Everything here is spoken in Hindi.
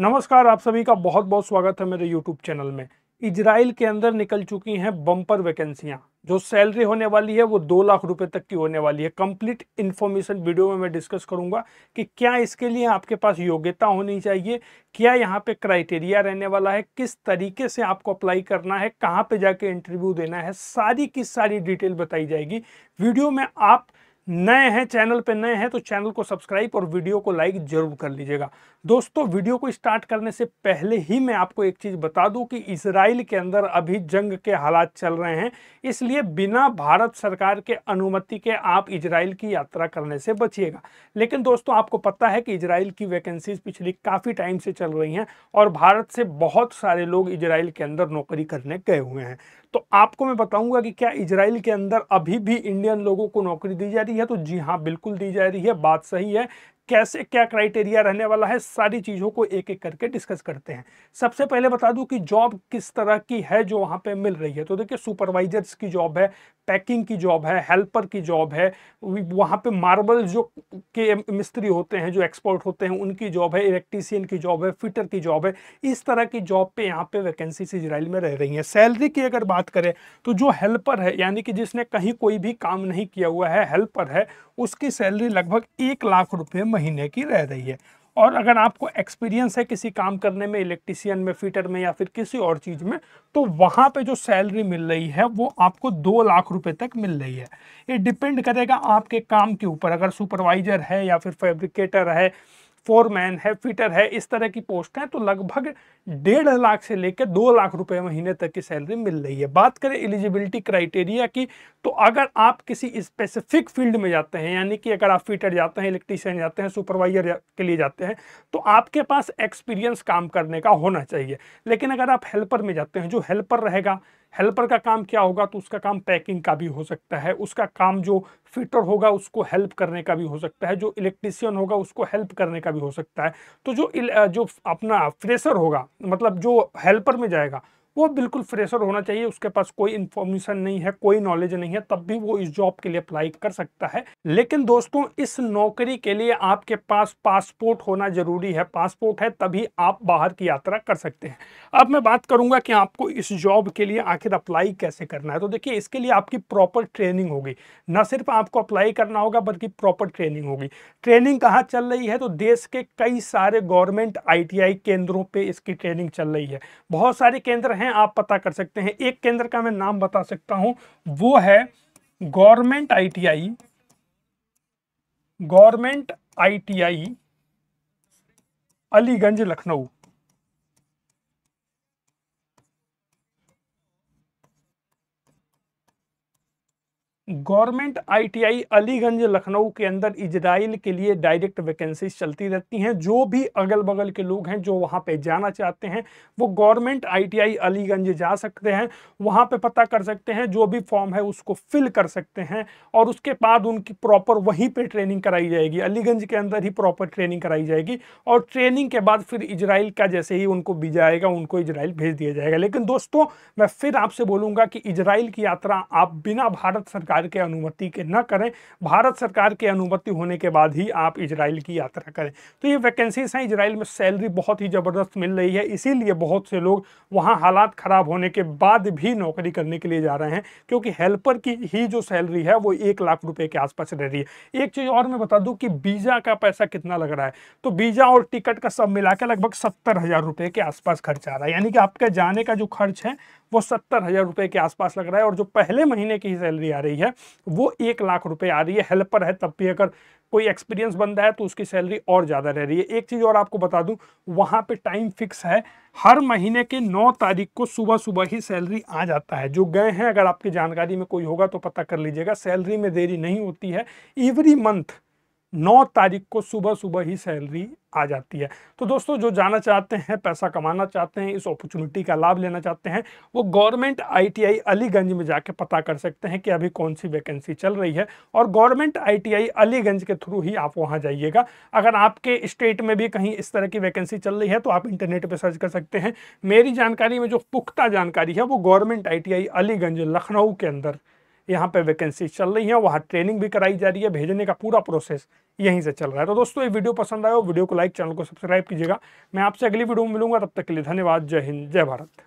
नमस्कार आप सभी का बहुत बहुत स्वागत है मेरे यूट्यूब चैनल में इजराइल के अंदर निकल चुकी हैं बम्पर वैकेंसियां जो सैलरी होने वाली है वो दो लाख रुपए तक की होने वाली है कंप्लीट इन्फॉर्मेशन वीडियो में मैं डिस्कस करूंगा कि क्या इसके लिए आपके पास योग्यता होनी चाहिए क्या यहाँ पे क्राइटेरिया रहने वाला है किस तरीके से आपको अप्लाई करना है कहाँ पे जाके इंटरव्यू देना है सारी की सारी डिटेल बताई जाएगी वीडियो में आप नए हैं चैनल पे नए हैं तो चैनल को सब्सक्राइब और वीडियो को लाइक जरूर कर लीजिएगा दोस्तों वीडियो को स्टार्ट करने से पहले ही मैं आपको एक चीज़ बता दूं कि इसराइल के अंदर अभी जंग के हालात चल रहे हैं इसलिए बिना भारत सरकार के अनुमति के आप इसराइल की यात्रा करने से बचिएगा लेकिन दोस्तों आपको पता है कि इसराइल की वैकेंसीज पिछली काफ़ी टाइम से चल रही हैं और भारत से बहुत सारे लोग इसराइल के अंदर नौकरी करने गए हुए हैं तो आपको मैं बताऊंगा कि क्या इसराइल के अंदर अभी भी इंडियन लोगों को नौकरी दी जा रही है रही है तो जी हाँ बिल्कुल दी जा रही है बात सही है कैसे क्या क्राइटेरिया रहने वाला है सारी चीज़ों को एक एक करके डिस्कस करते हैं सबसे पहले बता दूं कि जॉब किस तरह की है जो वहां पे मिल रही है तो देखिए सुपरवाइजर्स की जॉब है पैकिंग की जॉब है हेल्पर की जॉब है वहाँ पे मार्बल जो के मिस्त्री होते हैं जो एक्सपर्ट होते हैं उनकी जॉब है इलेक्ट्रीसियन की जॉब है फिटर की जॉब है इस तरह की जॉब पे यहाँ पे वैकेंसीज इसराइल में रह रही हैं सैलरी की अगर बात करें तो जो हेल्पर है यानी कि जिसने कहीं कोई भी काम नहीं किया हुआ है हेल्पर है उसकी सैलरी लगभग एक लाख रुपये महीने की रह रही है और अगर आपको एक्सपीरियंस है किसी काम करने में इलेक्ट्रीशियन में फिटर में या फिर किसी और चीज़ में तो वहाँ पे जो सैलरी मिल रही है वो आपको दो लाख रुपए तक मिल रही है ये डिपेंड करेगा आपके काम के ऊपर अगर सुपरवाइजर है या फिर फैब्रिकेटर है फोरमैन है फिटर है इस तरह की पोस्ट हैं तो लगभग डेढ़ लाख से लेकर दो लाख रुपए महीने तक की सैलरी मिल रही है बात करें एलिजिबिलिटी क्राइटेरिया की तो अगर आप किसी स्पेसिफिक फील्ड में जाते हैं यानी कि अगर आप फिटर जाते हैं इलेक्ट्रीशियन जाते हैं सुपरवाइजर के लिए जाते हैं तो आपके पास एक्सपीरियंस काम करने का होना चाहिए लेकिन अगर आप हेल्पर में जाते हैं जो हेल्पर रहेगा हेल्पर का काम क्या होगा तो उसका काम पैकिंग का भी हो सकता है उसका काम जो फिटर होगा उसको हेल्प करने का भी हो सकता है जो इलेक्ट्रिशियन होगा उसको हेल्प करने का भी हो सकता है तो जो जो अपना फ्रेशर होगा मतलब जो हेल्पर में जाएगा वो बिल्कुल फ्रेशर होना चाहिए उसके पास कोई इन्फॉर्मेशन नहीं है कोई नॉलेज नहीं है तब भी वो इस जॉब के लिए अप्लाई कर सकता है लेकिन दोस्तों इस नौकरी के लिए आपके पास पासपोर्ट होना जरूरी है पासपोर्ट है तभी आप बाहर की यात्रा कर सकते हैं अब मैं बात करूंगा कि आपको इस जॉब के लिए आखिर अप्लाई कैसे करना है तो देखिए इसके लिए आपकी प्रॉपर ट्रेनिंग होगी न सिर्फ आपको अप्लाई करना होगा बल्कि प्रॉपर ट्रेनिंग होगी ट्रेनिंग कहाँ चल रही है तो देश के कई सारे गवर्नमेंट आई केंद्रों पर इसकी ट्रेनिंग चल रही है बहुत सारे केंद्र हैं हैं आप पता कर सकते हैं एक केंद्र का मैं नाम बता सकता हूं वो है government ITI government ITI Aliganj Lucknow government ITI Aliganj Lucknow के अंदर इजराइल के लिए डायरेक्ट वैकेंसीज चलती रहती हैं जो भी अगल बगल के लोग हैं जो वहां पे जाना चाहते हैं वो गवर्नमेंट आईटीआई अलीगंज जा सकते हैं वहां पे पता कर सकते हैं जो भी फॉर्म है उसको फिल कर सकते हैं और उसके बाद उनकी प्रॉपर वहीं पर ट्रेनिंग कराई जाएगी अलीगंज के अंदर ही प्रॉपर ट्रेनिंग कराई जाएगी और ट्रेनिंग के बाद फिर इजराइल का जैसे ही उनको जाएगा उनको इजराइल भेज दिया जाएगा लेकिन दोस्तों मैं फिर आपसे बोलूँगा कि इजराइल की यात्रा आप बिना भारत सरकार के के अनुमति के न करें भारत सरकार की अनुमति होने के बाद ही आप इजराइल की यात्रा करें तो ये वैकेंसीज हैं इजराइल में सैलरी बहुत ही ज़बरदस्त मिल रही है इसीलिए बहुत से लोग वहाँ हालात ख़राब होने के बाद भी नौकरी करने के लिए जा रहे हैं क्योंकि हेल्पर की ही जो सैलरी है वो एक लाख रुपये के आसपास रह रही है एक चीज़ और मैं बता दूँ कि वीज़ा का पैसा कितना लग रहा है तो वीज़ा और टिकट का सब मिला लगभग सत्तर हज़ार के आसपास खर्च आ रहा है यानी कि आपके जाने का जो खर्च है वो सत्तर हज़ार रुपये के आसपास लग रहा है और जो पहले महीने की सैलरी आ रही है वो एक लाख रुपये आ रही है हेल्पर है तब भी अगर कोई एक्सपीरियंस बनता है तो उसकी सैलरी और ज़्यादा रह रही है एक चीज़ और आपको बता दूं वहाँ पे टाइम फिक्स है हर महीने के नौ तारीख को सुबह सुबह ही सैलरी आ जाता है जो गए हैं अगर आपकी जानकारी में कोई होगा तो पता कर लीजिएगा सैलरी में देरी नहीं होती है एवरी मंथ नौ तारीख को सुबह सुबह ही सैलरी आ जाती है तो दोस्तों जो जाना चाहते हैं पैसा कमाना चाहते हैं इस अपॉर्चुनिटी का लाभ लेना चाहते हैं वो गवर्नमेंट आईटीआई अलीगंज में जाके पता कर सकते हैं कि अभी कौन सी वैकेंसी चल रही है और गवर्नमेंट आईटीआई अलीगंज के थ्रू ही आप वहां जाइएगा अगर आपके स्टेट में भी कहीं इस तरह की वैकेंसी चल रही है तो आप इंटरनेट पर सर्च कर सकते हैं मेरी जानकारी में जो पुख्ता जानकारी है वो गवर्नमेंट आई अलीगंज लखनऊ के अंदर यहाँ पे वैकेंसी चल रही है वहाँ ट्रेनिंग भी कराई जा रही है भेजने का पूरा प्रोसेस यहीं से चल रहा है तो दोस्तों ये वीडियो पसंद आया हो वीडियो को लाइक चैनल को सब्सक्राइब कीजिएगा मैं आपसे अगली वीडियो में मिलूंगा तब तक के लिए धन्यवाद जय हिंद जय भारत